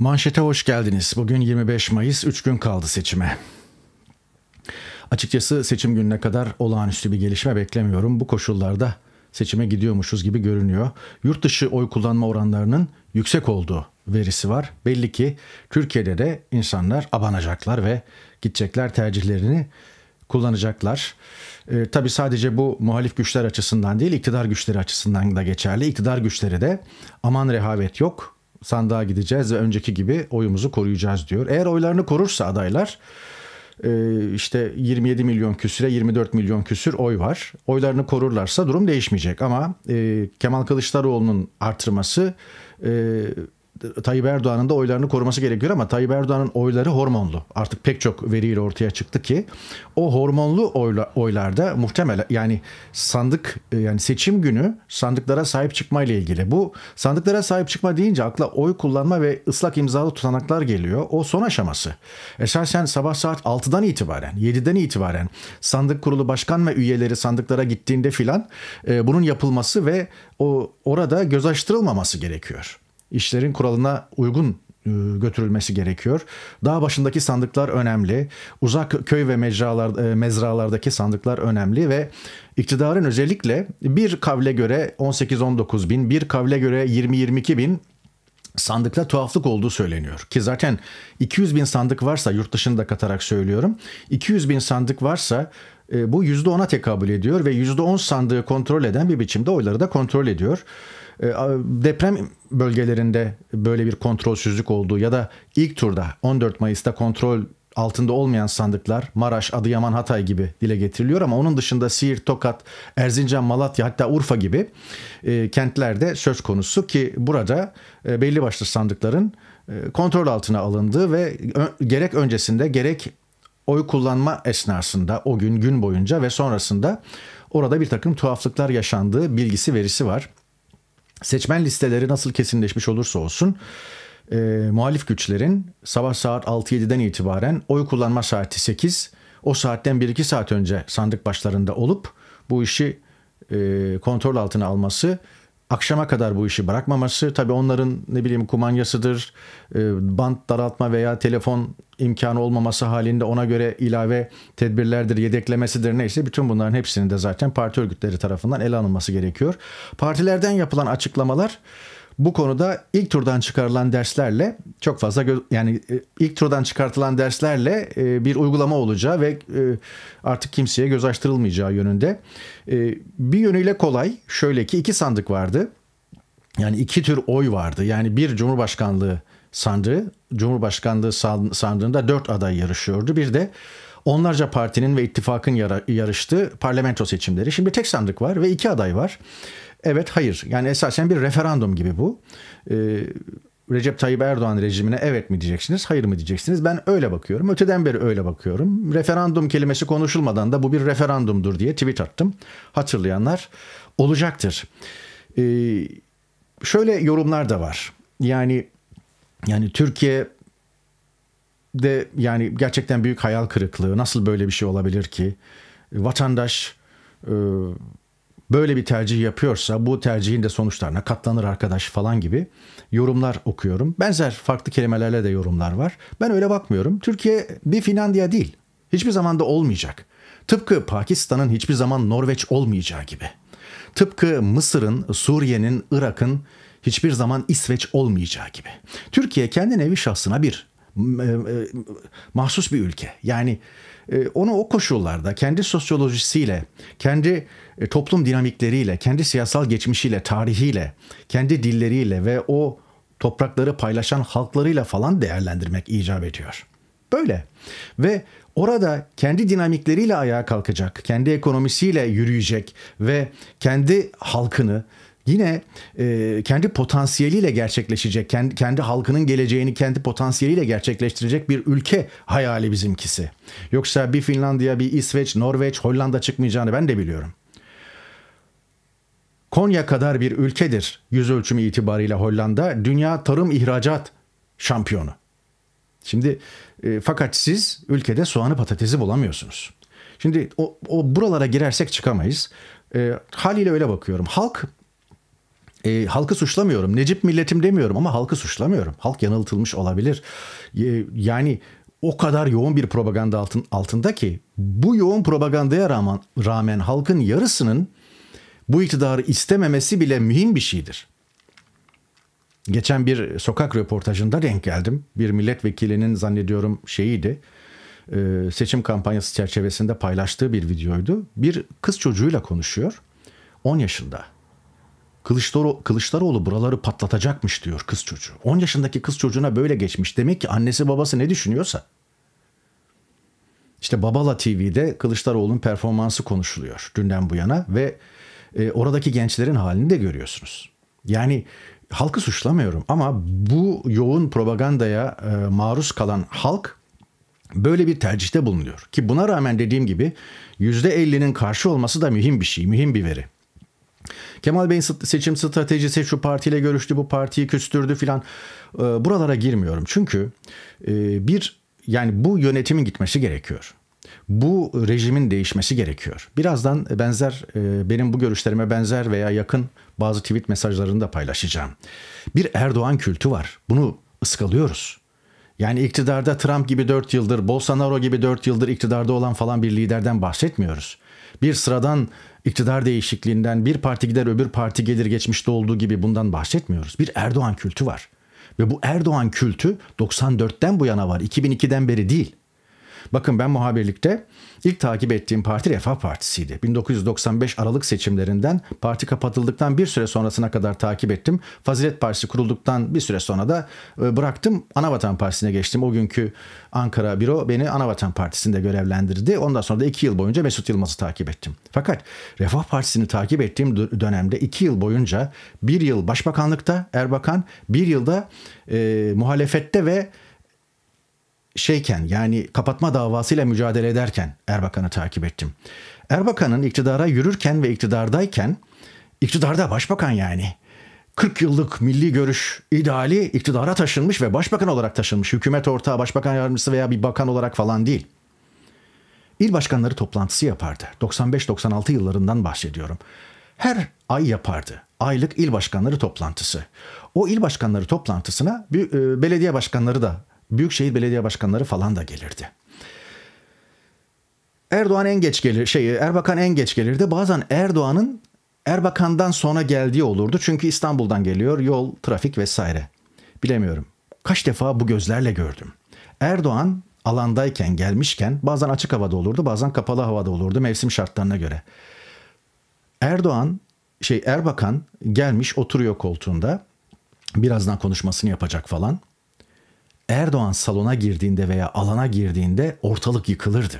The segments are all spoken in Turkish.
Manşete hoş geldiniz. Bugün 25 Mayıs, 3 gün kaldı seçime. Açıkçası seçim gününe kadar olağanüstü bir gelişme beklemiyorum. Bu koşullarda seçime gidiyormuşuz gibi görünüyor. Yurt dışı oy kullanma oranlarının yüksek olduğu verisi var. Belli ki Türkiye'de de insanlar abanacaklar ve gidecekler tercihlerini kullanacaklar. E, tabii sadece bu muhalif güçler açısından değil iktidar güçleri açısından da geçerli. İktidar güçleri de aman rehavet yok sandığa gideceğiz ve önceki gibi oyumuzu koruyacağız diyor. Eğer oylarını korursa adaylar e, işte 27 milyon küsüre 24 milyon küsür oy var. Oylarını korurlarsa durum değişmeyecek ama e, Kemal Kılıçdaroğlu'nun artırması e, Tayyip Erdoğan'ın da oylarını koruması gerekiyor ama Tayyip Erdoğan'ın oyları hormonlu. Artık pek çok veriyle ortaya çıktı ki o hormonlu oyla, oylarda muhtemelen yani sandık e, yani seçim günü sandıklara sahip çıkma ile ilgili. Bu sandıklara sahip çıkma deyince akla oy kullanma ve ıslak imzalı tutanaklar geliyor. O son aşaması. Esasen sabah saat 6'dan itibaren 7'den itibaren sandık kurulu başkan ve üyeleri sandıklara gittiğinde filan e, bunun yapılması ve o orada göz açtırılmaması gerekiyor işlerin kuralına uygun e, götürülmesi gerekiyor. Daha başındaki sandıklar önemli. Uzak köy ve mecralar, e, mezralardaki sandıklar önemli ve iktidarın özellikle bir kavle göre 18-19 bin, bir kavle göre 20-22 bin sandıkta tuhaflık olduğu söyleniyor. Ki zaten 200 bin sandık varsa yurt dışında katarak söylüyorum. 200 bin sandık varsa e, bu %10'a tekabül ediyor ve %10 sandığı kontrol eden bir biçimde oyları da kontrol ediyor. E, deprem bölgelerinde böyle bir kontrolsüzlük olduğu ya da ilk turda 14 Mayıs'ta kontrol altında olmayan sandıklar Maraş, Adıyaman, Hatay gibi dile getiriliyor ama onun dışında Siirt, Tokat, Erzincan, Malatya hatta Urfa gibi e, kentlerde söz konusu ki burada e, belli başlı sandıkların e, kontrol altına alındığı ve ö- gerek öncesinde gerek oy kullanma esnasında o gün gün boyunca ve sonrasında orada bir takım tuhaflıklar yaşandığı bilgisi verisi var. Seçmen listeleri nasıl kesinleşmiş olursa olsun e, muhalif güçlerin sabah saat 6-7'den itibaren oy kullanma saati 8 o saatten 1-2 saat önce sandık başlarında olup bu işi e, kontrol altına alması akşama kadar bu işi bırakmaması tabii onların ne bileyim kumanyasıdır e, bant daraltma veya telefon imkanı olmaması halinde ona göre ilave tedbirlerdir, yedeklemesidir neyse bütün bunların hepsinin de zaten parti örgütleri tarafından ele alınması gerekiyor. Partilerden yapılan açıklamalar bu konuda ilk turdan çıkarılan derslerle çok fazla yani e, ilk turdan çıkartılan derslerle e, bir uygulama olacağı ve e, artık kimseye göz açtırılmayacağı yönünde. Bir yönüyle kolay. Şöyle ki iki sandık vardı. Yani iki tür oy vardı. Yani bir Cumhurbaşkanlığı sandığı, Cumhurbaşkanlığı sandığında dört aday yarışıyordu. Bir de onlarca partinin ve ittifakın yarıştığı parlamento seçimleri. Şimdi tek sandık var ve iki aday var evet hayır. Yani esasen bir referandum gibi bu. E, Recep Tayyip Erdoğan rejimine evet mi diyeceksiniz, hayır mı diyeceksiniz? Ben öyle bakıyorum. Öteden beri öyle bakıyorum. Referandum kelimesi konuşulmadan da bu bir referandumdur diye tweet attım. Hatırlayanlar olacaktır. Ee, şöyle yorumlar da var. Yani yani Türkiye de yani gerçekten büyük hayal kırıklığı. Nasıl böyle bir şey olabilir ki? Vatandaş e, böyle bir tercih yapıyorsa bu tercihin de sonuçlarına katlanır arkadaş falan gibi yorumlar okuyorum. Benzer farklı kelimelerle de yorumlar var. Ben öyle bakmıyorum. Türkiye bir Finlandiya değil. Hiçbir zaman da olmayacak. Tıpkı Pakistan'ın hiçbir zaman Norveç olmayacağı gibi. Tıpkı Mısır'ın, Suriye'nin, Irak'ın hiçbir zaman İsveç olmayacağı gibi. Türkiye kendi nevi şahsına bir e, e, mahsus bir ülke. Yani e, onu o koşullarda kendi sosyolojisiyle, kendi toplum dinamikleriyle, kendi siyasal geçmişiyle, tarihiyle, kendi dilleriyle ve o toprakları paylaşan halklarıyla falan değerlendirmek icap ediyor. Böyle. Ve orada kendi dinamikleriyle ayağa kalkacak, kendi ekonomisiyle yürüyecek ve kendi halkını, yine e, kendi potansiyeliyle gerçekleşecek, kendi, kendi halkının geleceğini kendi potansiyeliyle gerçekleştirecek bir ülke hayali bizimkisi. Yoksa bir Finlandiya, bir İsveç, Norveç, Hollanda çıkmayacağını ben de biliyorum. Konya kadar bir ülkedir yüz ölçümü itibariyle Hollanda. Dünya tarım ihracat şampiyonu. Şimdi e, fakat siz ülkede soğanı patatesi bulamıyorsunuz. Şimdi o, o buralara girersek çıkamayız. E, haliyle öyle bakıyorum. Halk e, halkı suçlamıyorum. Necip milletim demiyorum ama halkı suçlamıyorum. Halk yanıltılmış olabilir. E, yani o kadar yoğun bir propaganda altın, altında ki bu yoğun propagandaya rağmen, rağmen halkın yarısının bu iktidarı istememesi bile mühim bir şeydir. Geçen bir sokak röportajında denk geldim. Bir milletvekilinin zannediyorum şeyiydi. E, seçim kampanyası çerçevesinde paylaştığı bir videoydu. Bir kız çocuğuyla konuşuyor. 10 yaşında. Kılıçdaroğlu, Kılıçdaroğlu buraları patlatacakmış diyor kız çocuğu. 10 yaşındaki kız çocuğuna böyle geçmiş. Demek ki annesi babası ne düşünüyorsa. İşte Babala TV'de Kılıçdaroğlu'nun performansı konuşuluyor dünden bu yana ve e, oradaki gençlerin halini de görüyorsunuz. Yani halkı suçlamıyorum ama bu yoğun propagandaya e, maruz kalan halk böyle bir tercihte bulunuyor. Ki buna rağmen dediğim gibi %50'nin karşı olması da mühim bir şey, mühim bir veri. Kemal Bey'in seçim stratejisi şu partiyle görüştü, bu partiyi küstürdü filan. Ee, buralara girmiyorum. Çünkü e, bir yani bu yönetimin gitmesi gerekiyor. Bu rejimin değişmesi gerekiyor. Birazdan benzer e, benim bu görüşlerime benzer veya yakın bazı tweet mesajlarını da paylaşacağım. Bir Erdoğan kültü var. Bunu ıskalıyoruz. Yani iktidarda Trump gibi 4 yıldır, Bolsonaro gibi 4 yıldır iktidarda olan falan bir liderden bahsetmiyoruz bir sıradan iktidar değişikliğinden bir parti gider öbür parti gelir geçmişte olduğu gibi bundan bahsetmiyoruz. Bir Erdoğan kültü var. Ve bu Erdoğan kültü 94'ten bu yana var. 2002'den beri değil. Bakın ben muhabirlikte ilk takip ettiğim parti Refah Partisi'ydi. 1995 Aralık seçimlerinden parti kapatıldıktan bir süre sonrasına kadar takip ettim. Fazilet Partisi kurulduktan bir süre sonra da e, bıraktım. Anavatan Partisi'ne geçtim. O günkü Ankara Büro beni Anavatan Partisi'nde görevlendirdi. Ondan sonra da iki yıl boyunca Mesut Yılmaz'ı takip ettim. Fakat Refah Partisi'ni takip ettiğim dönemde iki yıl boyunca bir yıl başbakanlıkta Erbakan, bir yılda e, muhalefette ve şeyken yani kapatma davasıyla mücadele ederken Erbakan'ı takip ettim. Erbakan'ın iktidara yürürken ve iktidardayken iktidarda başbakan yani 40 yıllık milli görüş ideali iktidara taşınmış ve başbakan olarak taşınmış. Hükümet ortağı, başbakan yardımcısı veya bir bakan olarak falan değil. İl başkanları toplantısı yapardı. 95-96 yıllarından bahsediyorum. Her ay yapardı. Aylık il başkanları toplantısı. O il başkanları toplantısına e, belediye başkanları da büyükşehir belediye başkanları falan da gelirdi. Erdoğan en geç gelir, şeyi, Erbakan en geç gelirdi. Bazen Erdoğan'ın Erbakan'dan sonra geldiği olurdu. Çünkü İstanbul'dan geliyor yol, trafik vesaire. Bilemiyorum. Kaç defa bu gözlerle gördüm. Erdoğan alandayken gelmişken bazen açık havada olurdu bazen kapalı havada olurdu mevsim şartlarına göre. Erdoğan şey Erbakan gelmiş oturuyor koltuğunda birazdan konuşmasını yapacak falan. Erdoğan salona girdiğinde veya alana girdiğinde ortalık yıkılırdı.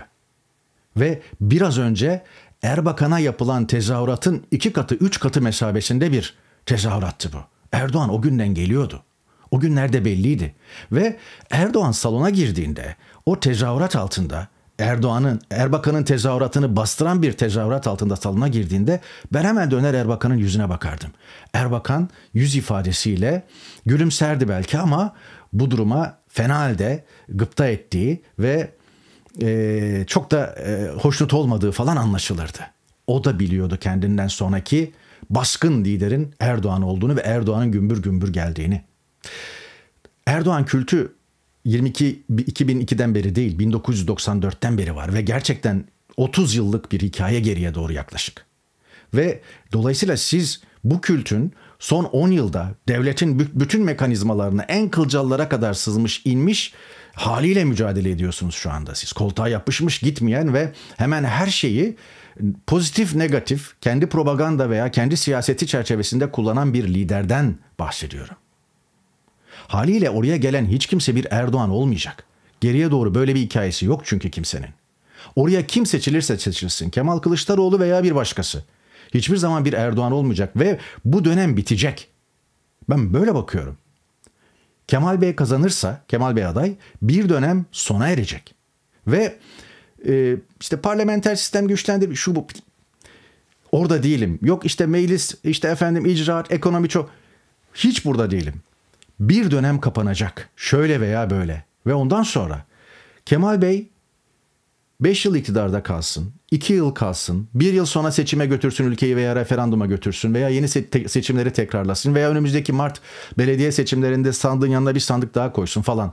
Ve biraz önce Erbakan'a yapılan tezahüratın iki katı, üç katı mesabesinde bir tezahürattı bu. Erdoğan o günden geliyordu. O günlerde belliydi. Ve Erdoğan salona girdiğinde o tezahürat altında Erdoğan'ın, Erbakan'ın tezahüratını bastıran bir tezahürat altında salona girdiğinde ben hemen döner Erbakan'ın yüzüne bakardım. Erbakan yüz ifadesiyle gülümserdi belki ama bu duruma fena halde gıpta ettiği ve e, çok da e, hoşnut olmadığı falan anlaşılırdı. O da biliyordu kendinden sonraki baskın liderin Erdoğan olduğunu ve Erdoğan'ın gümbür gümbür geldiğini. Erdoğan kültü 22 2002'den beri değil 1994'ten beri var ve gerçekten 30 yıllık bir hikaye geriye doğru yaklaşık. Ve dolayısıyla siz bu kültün son 10 yılda devletin bütün mekanizmalarını en kılcallara kadar sızmış inmiş haliyle mücadele ediyorsunuz şu anda siz. Koltuğa yapışmış gitmeyen ve hemen her şeyi pozitif negatif kendi propaganda veya kendi siyaseti çerçevesinde kullanan bir liderden bahsediyorum. Haliyle oraya gelen hiç kimse bir Erdoğan olmayacak. Geriye doğru böyle bir hikayesi yok çünkü kimsenin. Oraya kim seçilirse seçilsin Kemal Kılıçdaroğlu veya bir başkası. Hiçbir zaman bir Erdoğan olmayacak ve bu dönem bitecek. Ben böyle bakıyorum. Kemal Bey kazanırsa, Kemal Bey aday bir dönem sona erecek. Ve e, işte parlamenter sistem güçlendir şu bu orada değilim. Yok işte meclis, işte efendim icraat, ekonomi çok hiç burada değilim. Bir dönem kapanacak. Şöyle veya böyle. Ve ondan sonra Kemal Bey 5 yıl iktidarda kalsın, 2 yıl kalsın, 1 yıl sonra seçime götürsün ülkeyi veya referanduma götürsün veya yeni seçimleri tekrarlasın veya önümüzdeki Mart belediye seçimlerinde sandığın yanına bir sandık daha koysun falan.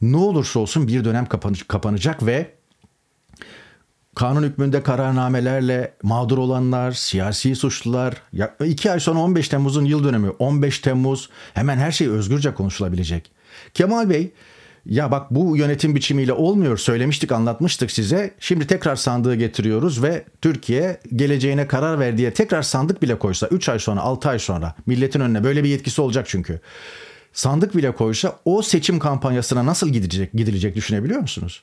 Ne olursa olsun bir dönem kapan- kapanacak ve kanun hükmünde kararnamelerle mağdur olanlar, siyasi suçlular, ya, iki ay sonra 15 Temmuz'un yıl dönemi, 15 Temmuz hemen her şey özgürce konuşulabilecek. Kemal Bey ya bak bu yönetim biçimiyle olmuyor söylemiştik anlatmıştık size. Şimdi tekrar sandığı getiriyoruz ve Türkiye geleceğine karar ver diye tekrar sandık bile koysa 3 ay sonra 6 ay sonra milletin önüne böyle bir yetkisi olacak çünkü. Sandık bile koysa o seçim kampanyasına nasıl gidecek gidilecek düşünebiliyor musunuz?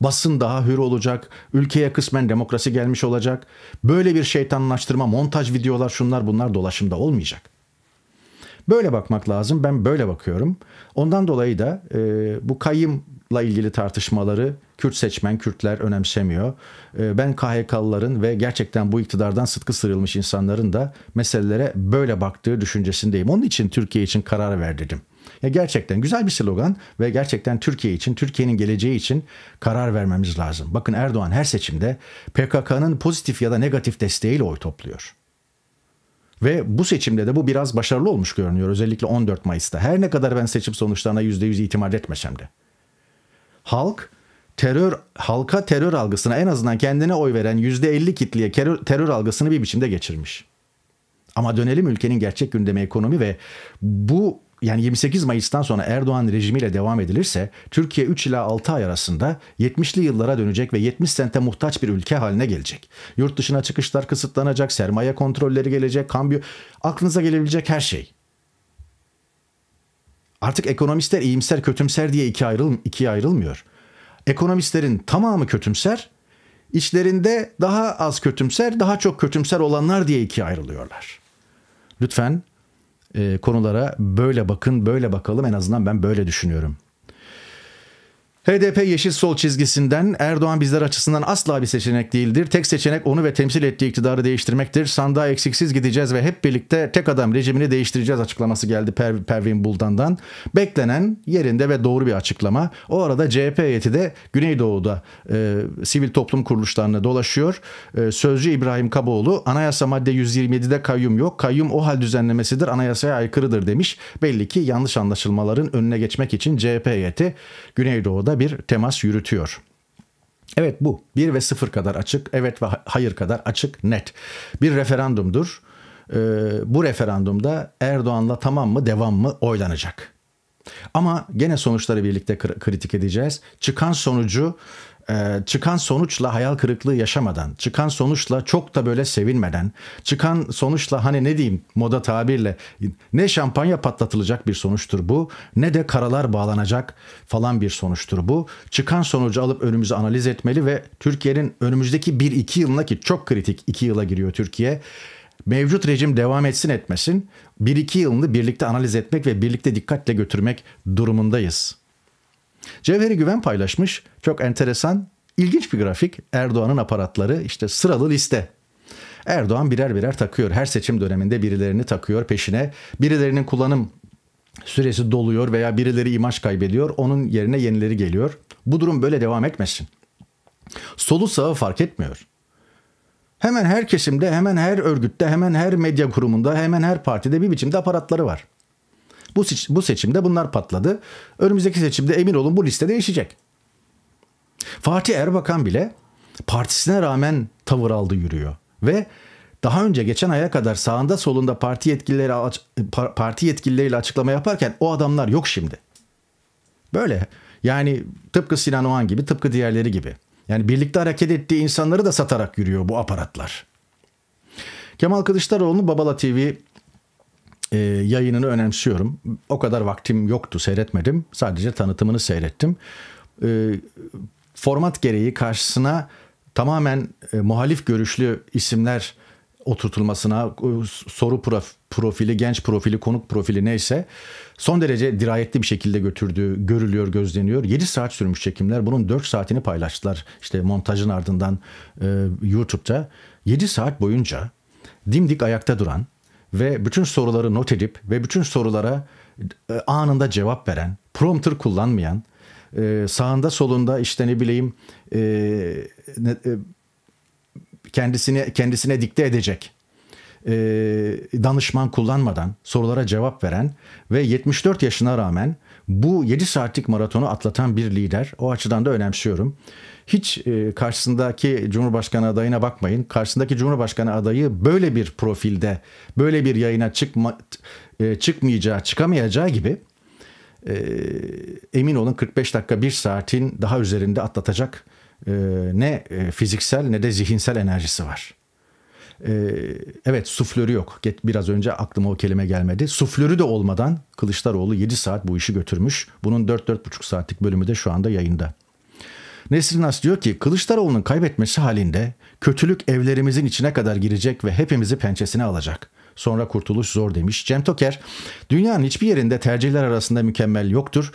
Basın daha hür olacak, ülkeye kısmen demokrasi gelmiş olacak. Böyle bir şeytanlaştırma, montaj videolar şunlar bunlar dolaşımda olmayacak. Böyle bakmak lazım. Ben böyle bakıyorum. Ondan dolayı da e, bu kayımla ilgili tartışmaları Kürt seçmen, Kürtler önemsemiyor. E, ben KHK'lıların ve gerçekten bu iktidardan sıtkı sırılmış insanların da meselelere böyle baktığı düşüncesindeyim. Onun için Türkiye için karar verdim. Ya gerçekten güzel bir slogan ve gerçekten Türkiye için, Türkiye'nin geleceği için karar vermemiz lazım. Bakın Erdoğan her seçimde PKK'nın pozitif ya da negatif desteğiyle oy topluyor. Ve bu seçimde de bu biraz başarılı olmuş görünüyor. Özellikle 14 Mayıs'ta. Her ne kadar ben seçim sonuçlarına %100 itimat etmesem de. Halk terör halka terör algısına en azından kendine oy veren %50 kitleye terör, terör algısını bir biçimde geçirmiş. Ama dönelim ülkenin gerçek gündemi ekonomi ve bu yani 28 Mayıs'tan sonra Erdoğan rejimiyle devam edilirse Türkiye 3 ila 6 ay arasında 70'li yıllara dönecek ve 70 sente muhtaç bir ülke haline gelecek. Yurt dışına çıkışlar kısıtlanacak, sermaye kontrolleri gelecek, kambiyo aklınıza gelebilecek her şey. Artık ekonomistler iyimser kötümser diye ikiye, ayrıl, ikiye ayrılmıyor. Ekonomistlerin tamamı kötümser, içlerinde daha az kötümser, daha çok kötümser olanlar diye ikiye ayrılıyorlar. Lütfen e, konulara böyle bakın, böyle bakalım en azından ben böyle düşünüyorum. HDP yeşil sol çizgisinden Erdoğan bizler açısından asla bir seçenek değildir. Tek seçenek onu ve temsil ettiği iktidarı değiştirmektir. Sandığa eksiksiz gideceğiz ve hep birlikte tek adam rejimini değiştireceğiz açıklaması geldi per Pervin Buldan'dan. Beklenen yerinde ve doğru bir açıklama. O arada CHP heyeti de Güneydoğu'da e, sivil toplum kuruluşlarına dolaşıyor. E, Sözcü İbrahim Kaboğlu anayasa madde 127'de kayyum yok. Kayyum o hal düzenlemesidir anayasaya aykırıdır demiş. Belli ki yanlış anlaşılmaların önüne geçmek için CHP heyeti Güneydoğu'da anlamda bir temas yürütüyor. Evet bu 1 ve 0 kadar açık, evet ve hayır kadar açık, net. Bir referandumdur. Ee, bu referandumda Erdoğan'la tamam mı devam mı oylanacak. Ama gene sonuçları birlikte kritik edeceğiz. Çıkan sonucu ee, çıkan sonuçla hayal kırıklığı yaşamadan, çıkan sonuçla çok da böyle sevinmeden, çıkan sonuçla hani ne diyeyim moda tabirle ne şampanya patlatılacak bir sonuçtur bu ne de karalar bağlanacak falan bir sonuçtur bu. Çıkan sonucu alıp önümüzü analiz etmeli ve Türkiye'nin önümüzdeki 1-2 yılına ki çok kritik 2 yıla giriyor Türkiye mevcut rejim devam etsin etmesin 1-2 yılını birlikte analiz etmek ve birlikte dikkatle götürmek durumundayız. Cevheri Güven paylaşmış. Çok enteresan, ilginç bir grafik. Erdoğan'ın aparatları işte sıralı liste. Erdoğan birer birer takıyor. Her seçim döneminde birilerini takıyor peşine. Birilerinin kullanım süresi doluyor veya birileri imaj kaybediyor. Onun yerine yenileri geliyor. Bu durum böyle devam etmesin. Solu sağı fark etmiyor. Hemen her kesimde, hemen her örgütte, hemen her medya kurumunda, hemen her partide bir biçimde aparatları var. Bu, bu seçimde bunlar patladı. Önümüzdeki seçimde emin olun bu liste değişecek. Fatih Erbakan bile partisine rağmen tavır aldı yürüyor ve daha önce geçen aya kadar sağında solunda parti yetkilileri parti yetkilileriyle açıklama yaparken o adamlar yok şimdi. Böyle yani tıpkı Sinan Oğan gibi tıpkı diğerleri gibi. Yani birlikte hareket ettiği insanları da satarak yürüyor bu aparatlar. Kemal Kılıçdaroğlu'nu Babala TV e, yayınını önemsiyorum. O kadar vaktim yoktu seyretmedim. Sadece tanıtımını seyrettim. E, format gereği karşısına tamamen e, muhalif görüşlü isimler oturtulmasına, e, soru profili, genç profili, konuk profili neyse son derece dirayetli bir şekilde götürdüğü görülüyor, gözleniyor. 7 saat sürmüş çekimler. Bunun 4 saatini paylaştılar. İşte montajın ardından e, YouTube'da 7 saat boyunca dimdik ayakta duran ve bütün soruları not edip ve bütün sorulara e, anında cevap veren, prompter kullanmayan, e, sağında solunda işte ne bileyim e, kendisine kendisine dikte edecek danışman kullanmadan sorulara cevap veren ve 74 yaşına rağmen bu 7 saatlik maratonu atlatan bir lider. O açıdan da önemsiyorum hiç e, karşısındaki Cumhurbaşkanı adayına bakmayın. Karşısındaki Cumhurbaşkanı adayı böyle bir profilde, böyle bir yayına çıkma, e, çıkmayacağı, çıkamayacağı gibi e, emin olun 45 dakika bir saatin daha üzerinde atlatacak e, ne e, fiziksel ne de zihinsel enerjisi var. E, evet suflörü yok. Biraz önce aklıma o kelime gelmedi. Suflörü de olmadan Kılıçdaroğlu 7 saat bu işi götürmüş. Bunun 4-4,5 saatlik bölümü de şu anda yayında. Nesrin As diyor ki Kılıçdaroğlu'nun kaybetmesi halinde kötülük evlerimizin içine kadar girecek ve hepimizi pençesine alacak. Sonra kurtuluş zor demiş. Cem Toker dünyanın hiçbir yerinde tercihler arasında mükemmel yoktur.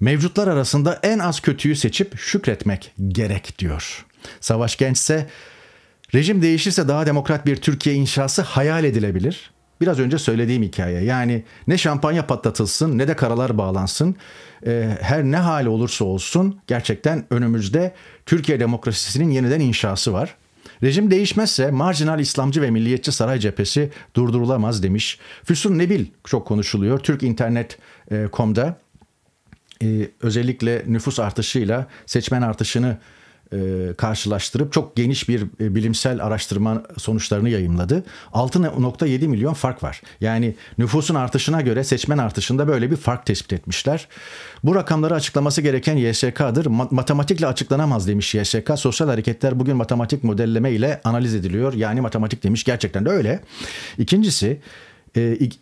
Mevcutlar arasında en az kötüyü seçip şükretmek gerek diyor. Savaş Genç ise rejim değişirse daha demokrat bir Türkiye inşası hayal edilebilir biraz önce söylediğim hikaye. Yani ne şampanya patlatılsın ne de karalar bağlansın. Ee, her ne hal olursa olsun gerçekten önümüzde Türkiye demokrasisinin yeniden inşası var. Rejim değişmezse marjinal İslamcı ve milliyetçi saray cephesi durdurulamaz demiş. Füsun Nebil çok konuşuluyor. Türk internet.com'da e, ee, özellikle nüfus artışıyla seçmen artışını e, karşılaştırıp çok geniş bir e, bilimsel araştırma sonuçlarını yayımladı. 6.7 milyon fark var. Yani nüfusun artışına göre seçmen artışında böyle bir fark tespit etmişler. Bu rakamları açıklaması gereken YSK'dır. Matematikle açıklanamaz demiş YSK. Sosyal hareketler bugün matematik modelleme ile analiz ediliyor. Yani matematik demiş gerçekten de öyle. İkincisi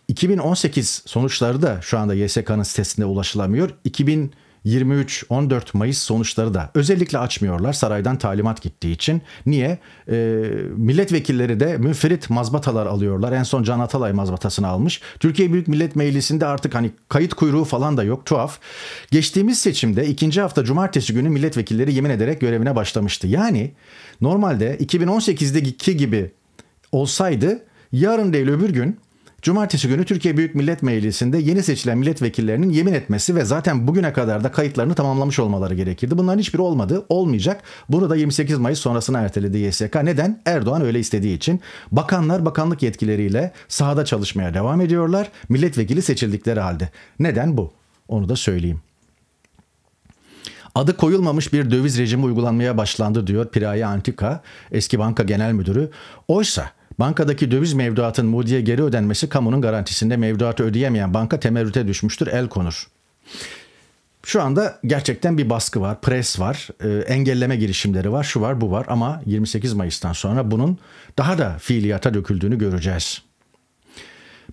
2018 e, sonuçları da şu anda YSK'nın sitesinde ulaşılamıyor. 2000 23-14 Mayıs sonuçları da özellikle açmıyorlar saraydan talimat gittiği için. Niye? E, milletvekilleri de müferit mazbatalar alıyorlar. En son Can Atalay mazbatasını almış. Türkiye Büyük Millet Meclisi'nde artık hani kayıt kuyruğu falan da yok tuhaf. Geçtiğimiz seçimde ikinci hafta cumartesi günü milletvekilleri yemin ederek görevine başlamıştı. Yani normalde 2018'deki gibi olsaydı yarın değil öbür gün Cumartesi günü Türkiye Büyük Millet Meclisi'nde yeni seçilen milletvekillerinin yemin etmesi ve zaten bugüne kadar da kayıtlarını tamamlamış olmaları gerekirdi. Bunların hiçbiri olmadı, olmayacak. Bunu da 28 Mayıs sonrasına erteledi YSK. Neden? Erdoğan öyle istediği için. Bakanlar bakanlık yetkileriyle sahada çalışmaya devam ediyorlar. Milletvekili seçildikleri halde. Neden bu? Onu da söyleyeyim. Adı koyulmamış bir döviz rejimi uygulanmaya başlandı diyor Piraye Antika eski banka genel müdürü. Oysa Bankadaki döviz mevduatın Moody'ye geri ödenmesi kamunun garantisinde mevduatı ödeyemeyen banka temerrüte düşmüştür el konur. Şu anda gerçekten bir baskı var, pres var, e, engelleme girişimleri var, şu var, bu var ama 28 Mayıs'tan sonra bunun daha da fiiliyata döküldüğünü göreceğiz.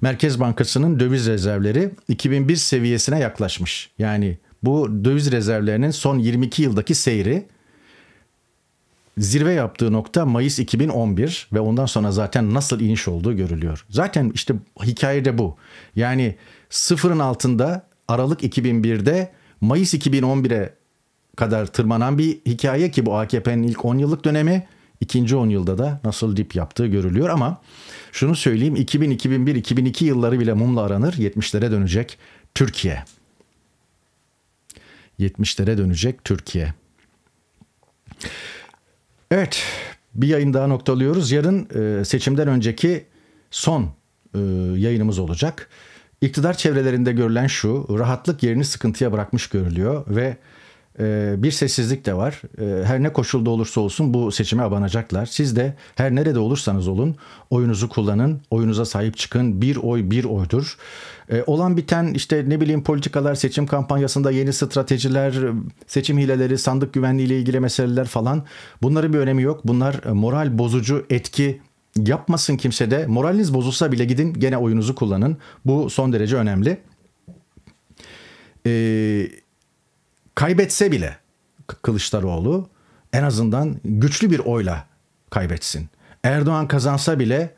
Merkez Bankası'nın döviz rezervleri 2001 seviyesine yaklaşmış. Yani bu döviz rezervlerinin son 22 yıldaki seyri zirve yaptığı nokta Mayıs 2011 ve ondan sonra zaten nasıl iniş olduğu görülüyor. Zaten işte hikayede bu. Yani sıfırın altında Aralık 2001'de Mayıs 2011'e kadar tırmanan bir hikaye ki bu AKP'nin ilk 10 yıllık dönemi ikinci 10 yılda da nasıl dip yaptığı görülüyor ama şunu söyleyeyim 2000, 2001, 2002 yılları bile mumla aranır 70'lere dönecek Türkiye. 70'lere dönecek Türkiye. Evet bir yayın daha noktalıyoruz. Yarın e, seçimden önceki son e, yayınımız olacak. İktidar çevrelerinde görülen şu rahatlık yerini sıkıntıya bırakmış görülüyor ve ee, bir sessizlik de var. Ee, her ne koşulda olursa olsun bu seçime abanacaklar. Siz de her nerede olursanız olun oyunuzu kullanın, oyunuza sahip çıkın. Bir oy bir oydur. Ee, olan biten işte ne bileyim politikalar, seçim kampanyasında yeni stratejiler, seçim hileleri, sandık güvenliği ile ilgili meseleler falan bunların bir önemi yok. Bunlar e, moral bozucu etki yapmasın kimse de. Moraliniz bozulsa bile gidin gene oyunuzu kullanın. Bu son derece önemli. Eee kaybetse bile Kılıçdaroğlu en azından güçlü bir oyla kaybetsin. Erdoğan kazansa bile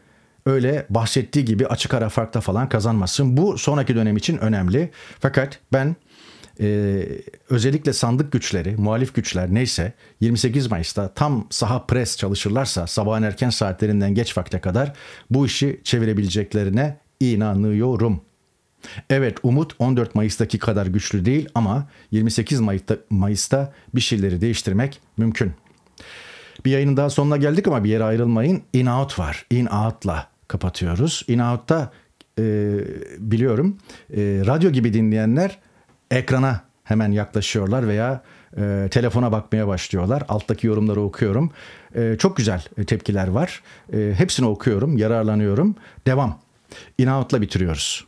öyle bahsettiği gibi açık ara farkla falan kazanmasın. Bu sonraki dönem için önemli. Fakat ben e, özellikle sandık güçleri, muhalif güçler neyse 28 Mayıs'ta tam saha pres çalışırlarsa sabahın erken saatlerinden geç vakte kadar bu işi çevirebileceklerine inanıyorum. Evet umut 14 Mayıs'taki kadar güçlü değil ama 28 Mayıs'ta, Mayıs'ta bir şeyleri değiştirmek mümkün. Bir yayının daha sonuna geldik ama bir yere ayrılmayın. In Out var. In Out'la kapatıyoruz. In Out'ta e, biliyorum e, radyo gibi dinleyenler ekrana hemen yaklaşıyorlar veya e, telefona bakmaya başlıyorlar. Alttaki yorumları okuyorum. E, çok güzel e, tepkiler var. E, hepsini okuyorum, yararlanıyorum. Devam. In Out'la bitiriyoruz.